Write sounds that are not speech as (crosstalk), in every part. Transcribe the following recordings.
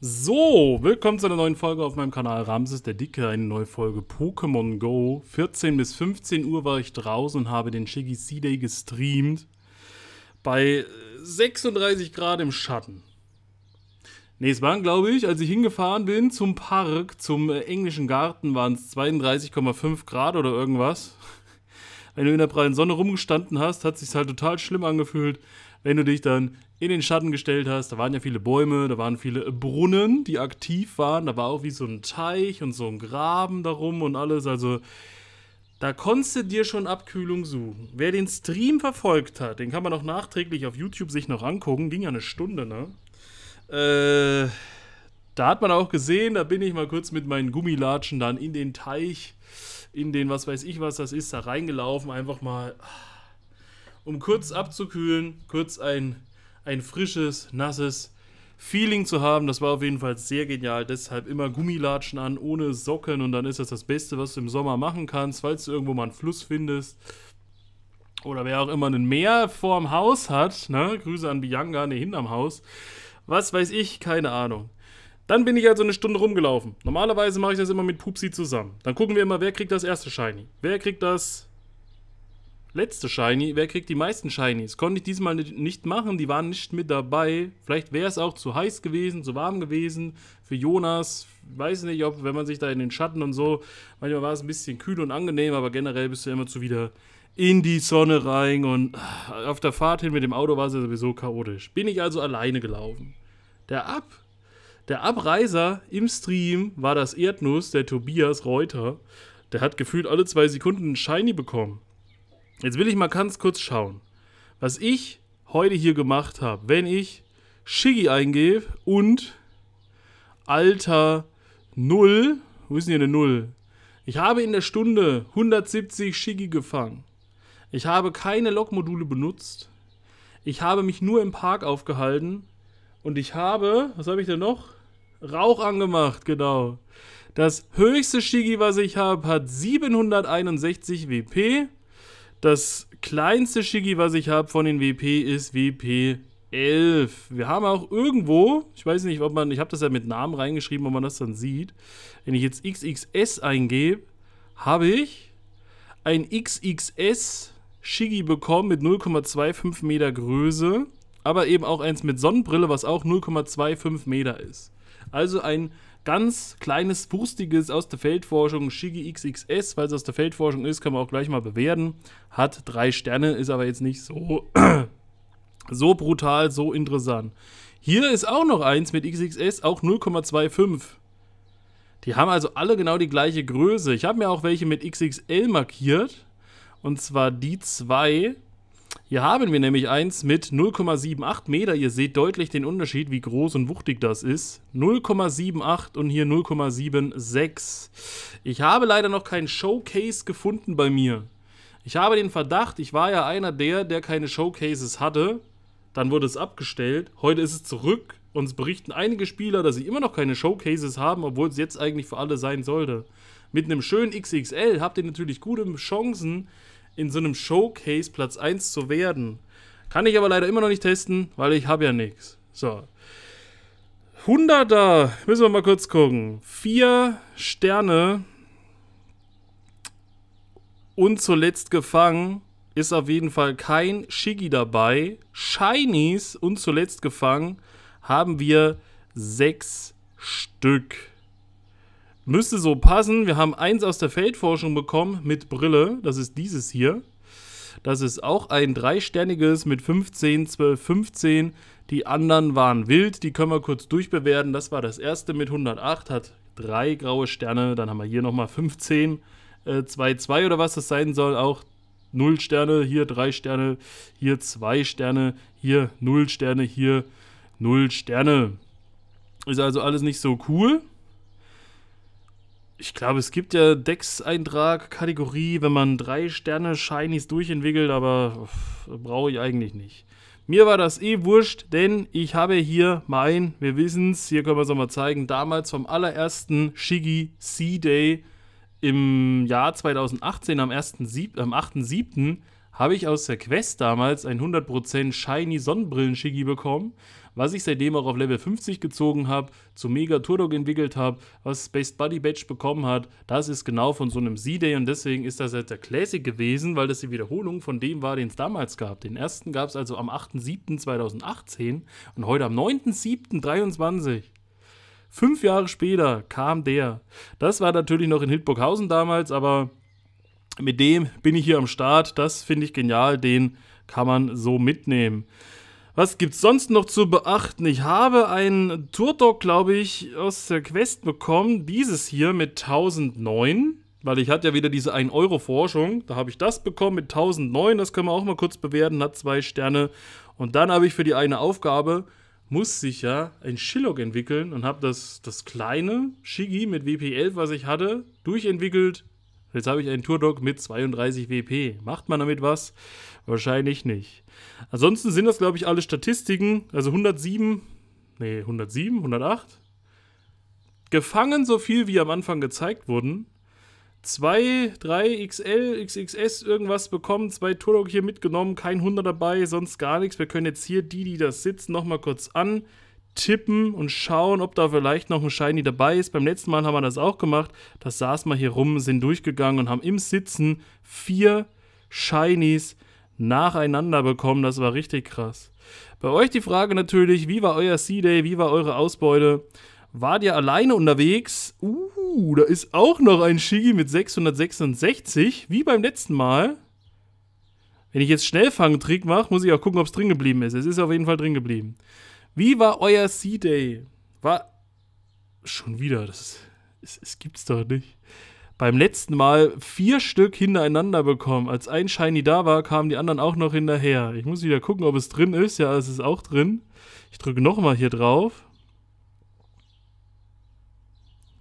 So, willkommen zu einer neuen Folge auf meinem Kanal Ramses der Dicke, eine neue Folge Pokémon Go. 14 bis 15 Uhr war ich draußen und habe den Shiggy C-Day gestreamt. Bei 36 Grad im Schatten. Ne, es waren, glaube ich, als ich hingefahren bin zum Park, zum äh, englischen Garten, waren es 32,5 Grad oder irgendwas. Wenn du in der prallen Sonne rumgestanden hast, hat es sich halt total schlimm angefühlt wenn du dich dann in den Schatten gestellt hast, da waren ja viele Bäume, da waren viele Brunnen, die aktiv waren, da war auch wie so ein Teich und so ein Graben darum und alles, also da konntest du dir schon Abkühlung suchen. Wer den Stream verfolgt hat, den kann man auch nachträglich auf YouTube sich noch angucken, ging ja eine Stunde, ne? Äh, da hat man auch gesehen, da bin ich mal kurz mit meinen Gummilatschen dann in den Teich, in den was weiß ich was das ist, da reingelaufen, einfach mal ah, um kurz abzukühlen, kurz ein, ein frisches, nasses Feeling zu haben. Das war auf jeden Fall sehr genial. Deshalb immer Gummilatschen an, ohne Socken. Und dann ist das das Beste, was du im Sommer machen kannst, falls du irgendwo mal einen Fluss findest. Oder wer auch immer ein Meer vorm Haus hat. Ne? Grüße an Bianca, ne, hinterm Haus. Was weiß ich, keine Ahnung. Dann bin ich also eine Stunde rumgelaufen. Normalerweise mache ich das immer mit Pupsi zusammen. Dann gucken wir immer, wer kriegt das erste Shiny. Wer kriegt das letzte Shiny. Wer kriegt die meisten Shinies? Konnte ich diesmal nicht machen, die waren nicht mit dabei. Vielleicht wäre es auch zu heiß gewesen, zu warm gewesen für Jonas. Ich weiß nicht, ob, wenn man sich da in den Schatten und so, manchmal war es ein bisschen kühl und angenehm, aber generell bist du immer zu wieder in die Sonne rein und ah, auf der Fahrt hin mit dem Auto war es ja sowieso chaotisch. Bin ich also alleine gelaufen. Der Ab der Abreiser im Stream war das Erdnuss, der Tobias Reuter. Der hat gefühlt alle zwei Sekunden einen Shiny bekommen. Jetzt will ich mal ganz kurz schauen, was ich heute hier gemacht habe, wenn ich Shiggy eingebe und Alter 0. Wo ist denn hier eine 0? Ich habe in der Stunde 170 Shiggy gefangen. Ich habe keine Lokmodule benutzt. Ich habe mich nur im Park aufgehalten. Und ich habe, was habe ich denn noch? Rauch angemacht, genau. Das höchste Shigi, was ich habe, hat 761 WP. Das kleinste Shigi, was ich habe von den WP, ist WP 11. Wir haben auch irgendwo, ich weiß nicht, ob man, ich habe das ja mit Namen reingeschrieben, ob man das dann sieht. Wenn ich jetzt XXS eingebe, habe ich ein XXS Shigi bekommen mit 0,25 Meter Größe, aber eben auch eins mit Sonnenbrille, was auch 0,25 Meter ist. Also ein ganz kleines, wustiges aus der Feldforschung, Shigi XXS, weil es aus der Feldforschung ist, kann man auch gleich mal bewerten. Hat drei Sterne, ist aber jetzt nicht so, (clears throat) so brutal, so interessant. Hier ist auch noch eins mit XXS, auch 0,25. Die haben also alle genau die gleiche Größe. Ich habe mir auch welche mit XXL markiert. Und zwar die zwei. Hier haben wir nämlich eins mit 0,78 Meter. Ihr seht deutlich den Unterschied, wie groß und wuchtig das ist. 0,78 und hier 0,76. Ich habe leider noch keinen Showcase gefunden bei mir. Ich habe den Verdacht, ich war ja einer der, der keine Showcases hatte. Dann wurde es abgestellt. Heute ist es zurück. Uns berichten einige Spieler, dass sie immer noch keine Showcases haben, obwohl es jetzt eigentlich für alle sein sollte. Mit einem schönen XXL habt ihr natürlich gute Chancen, in so einem Showcase Platz 1 zu werden. Kann ich aber leider immer noch nicht testen, weil ich habe ja nichts. So. 100er, müssen wir mal kurz gucken. Vier Sterne und zuletzt gefangen ist auf jeden Fall kein Shiggy dabei. Shinies und zuletzt gefangen haben wir sechs Stück. Müsste so passen. Wir haben eins aus der Feldforschung bekommen mit Brille. Das ist dieses hier. Das ist auch ein dreisterniges mit 15, 12, 15. Die anderen waren wild. Die können wir kurz durchbewerten. Das war das erste mit 108. Hat drei graue Sterne. Dann haben wir hier nochmal 15, äh, 2, 2 oder was das sein soll. Auch 0 Sterne, hier 3 Sterne, hier 2 Sterne, hier 0 Sterne, hier 0 Sterne. Ist also alles nicht so cool ich glaube, es gibt ja dex eintrag Kategorie, wenn man drei Sterne Shinies durchentwickelt, aber brauche ich eigentlich nicht. Mir war das eh wurscht, denn ich habe hier mein, wir wissen es, hier können wir es nochmal zeigen, damals vom allerersten Shiggy Sea day im Jahr 2018 am 8.7 habe ich aus der Quest damals ein 100% Shiny Sonnenbrillen-Shiggy bekommen, was ich seitdem auch auf Level 50 gezogen habe, zu Mega Turdog entwickelt habe, was Space Buddy Badge bekommen hat. Das ist genau von so einem Z-Day und deswegen ist das jetzt der Classic gewesen, weil das die Wiederholung von dem war, den es damals gab. Den ersten gab es also am 8.7.2018 und heute am 9.7.23. Fünf Jahre später kam der. Das war natürlich noch in Hildburghausen damals, aber mit dem bin ich hier am Start. Das finde ich genial. Den kann man so mitnehmen. Was gibt es sonst noch zu beachten? Ich habe einen Turtok, glaube ich, aus der Quest bekommen. Dieses hier mit 1009. Weil ich hatte ja wieder diese 1-Euro-Forschung. Da habe ich das bekommen mit 1009. Das können wir auch mal kurz bewerten. Hat zwei Sterne. Und dann habe ich für die eine Aufgabe, muss sich ja ein Shillock entwickeln und habe das, das kleine Shigi mit WP11, was ich hatte, durchentwickelt Jetzt habe ich einen Tourdog mit 32 WP. Macht man damit was? Wahrscheinlich nicht. Ansonsten sind das, glaube ich, alle Statistiken. Also 107, nee, 107, 108. Gefangen so viel, wie am Anfang gezeigt wurden. 2, 3 XL, XXS irgendwas bekommen, zwei Tourdog hier mitgenommen, kein 100 dabei, sonst gar nichts. Wir können jetzt hier die, die das sitzen, nochmal kurz an tippen und schauen, ob da vielleicht noch ein Shiny dabei ist. Beim letzten Mal haben wir das auch gemacht. Das saß mal hier rum, sind durchgegangen und haben im Sitzen vier Shinies nacheinander bekommen. Das war richtig krass. Bei euch die Frage natürlich, wie war euer C-Day, wie war eure Ausbeute? Wart ihr alleine unterwegs? Uh, da ist auch noch ein Shigi mit 666, wie beim letzten Mal. Wenn ich jetzt Schnellfang-Trick mache, muss ich auch gucken, ob es drin geblieben ist. Es ist auf jeden Fall drin geblieben. Wie war euer Sea day War schon wieder, das, ist, das gibt's doch nicht. Beim letzten Mal vier Stück hintereinander bekommen. Als ein Shiny da war, kamen die anderen auch noch hinterher. Ich muss wieder gucken, ob es drin ist. Ja, es ist auch drin. Ich drücke nochmal hier drauf.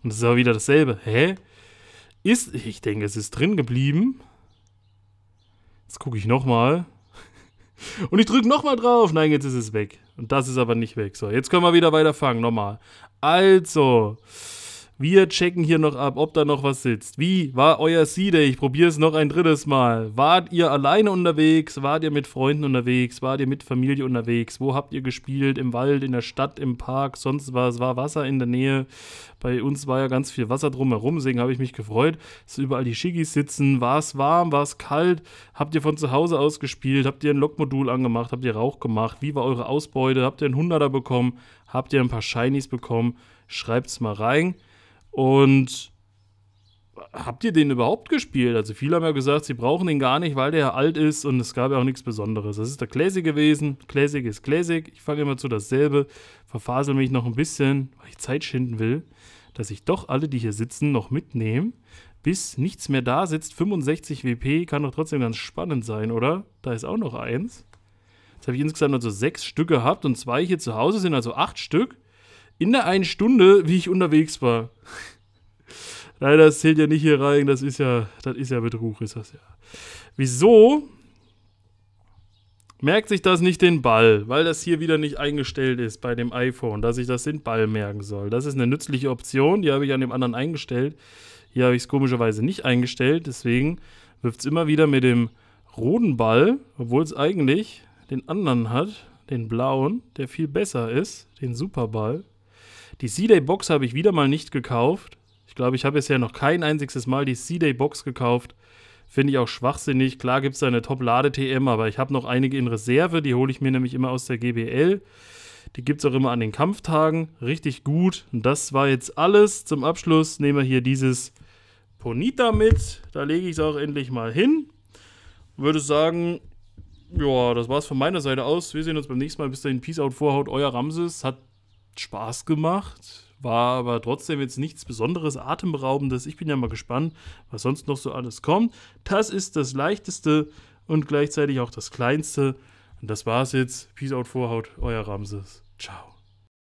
Und es ist auch wieder dasselbe. Hä? Ist, ich denke, es ist drin geblieben. Jetzt gucke ich nochmal. Und ich drücke nochmal drauf. Nein, jetzt ist es weg. Und das ist aber nicht weg. So, jetzt können wir wieder weiter fangen. Nochmal. Also. Wir checken hier noch ab, ob da noch was sitzt. Wie war euer sea day Ich probiere es noch ein drittes Mal. Wart ihr alleine unterwegs? Wart ihr mit Freunden unterwegs? Wart ihr mit Familie unterwegs? Wo habt ihr gespielt? Im Wald, in der Stadt, im Park? Sonst was? war Wasser in der Nähe. Bei uns war ja ganz viel Wasser drumherum, deswegen habe ich mich gefreut, dass überall die Shigis sitzen. War es warm? War es kalt? Habt ihr von zu Hause aus gespielt? Habt ihr ein Lokmodul angemacht? Habt ihr Rauch gemacht? Wie war eure Ausbeute? Habt ihr einen Hunderter bekommen? Habt ihr ein paar Shinies bekommen? Schreibt es mal rein. Und habt ihr den überhaupt gespielt? Also viele haben ja gesagt, sie brauchen den gar nicht, weil der alt ist und es gab ja auch nichts Besonderes. Das ist der Classic gewesen. Classic ist Classic. Ich fange immer zu dasselbe, verfasel mich noch ein bisschen, weil ich Zeit schinden will, dass ich doch alle, die hier sitzen, noch mitnehme. Bis nichts mehr da sitzt, 65 WP, kann doch trotzdem ganz spannend sein, oder? Da ist auch noch eins. Jetzt habe ich insgesamt also sechs Stück gehabt und zwei hier zu Hause sind also acht Stück in der einen Stunde, wie ich unterwegs war. (laughs) Leider, das zählt ja nicht hier rein, das ist ja, das ist ja Betrug, ist das ja. Wieso merkt sich das nicht den Ball, weil das hier wieder nicht eingestellt ist bei dem iPhone, dass ich das den Ball merken soll. Das ist eine nützliche Option, die habe ich an dem anderen eingestellt. Hier habe ich es komischerweise nicht eingestellt, deswegen wirft es immer wieder mit dem roten Ball, obwohl es eigentlich den anderen hat, den blauen, der viel besser ist, den Superball. Die C-Day-Box habe ich wieder mal nicht gekauft. Ich glaube, ich habe bisher noch kein einziges Mal die C-Day-Box gekauft. Finde ich auch schwachsinnig. Klar gibt es da eine Top-Lade-TM, aber ich habe noch einige in Reserve. Die hole ich mir nämlich immer aus der GBL. Die gibt es auch immer an den Kampftagen. Richtig gut. Und das war jetzt alles. Zum Abschluss nehmen wir hier dieses Ponita mit. Da lege ich es auch endlich mal hin. Würde sagen, ja, das war's von meiner Seite aus. Wir sehen uns beim nächsten Mal. Bis dahin, Peace out, Vorhaut, euer Ramses. Hat Spaß gemacht, war aber trotzdem jetzt nichts Besonderes, Atemberaubendes. Ich bin ja mal gespannt, was sonst noch so alles kommt. Das ist das leichteste und gleichzeitig auch das kleinste. Und das war's jetzt. Peace out, Vorhaut, euer Ramses. Ciao.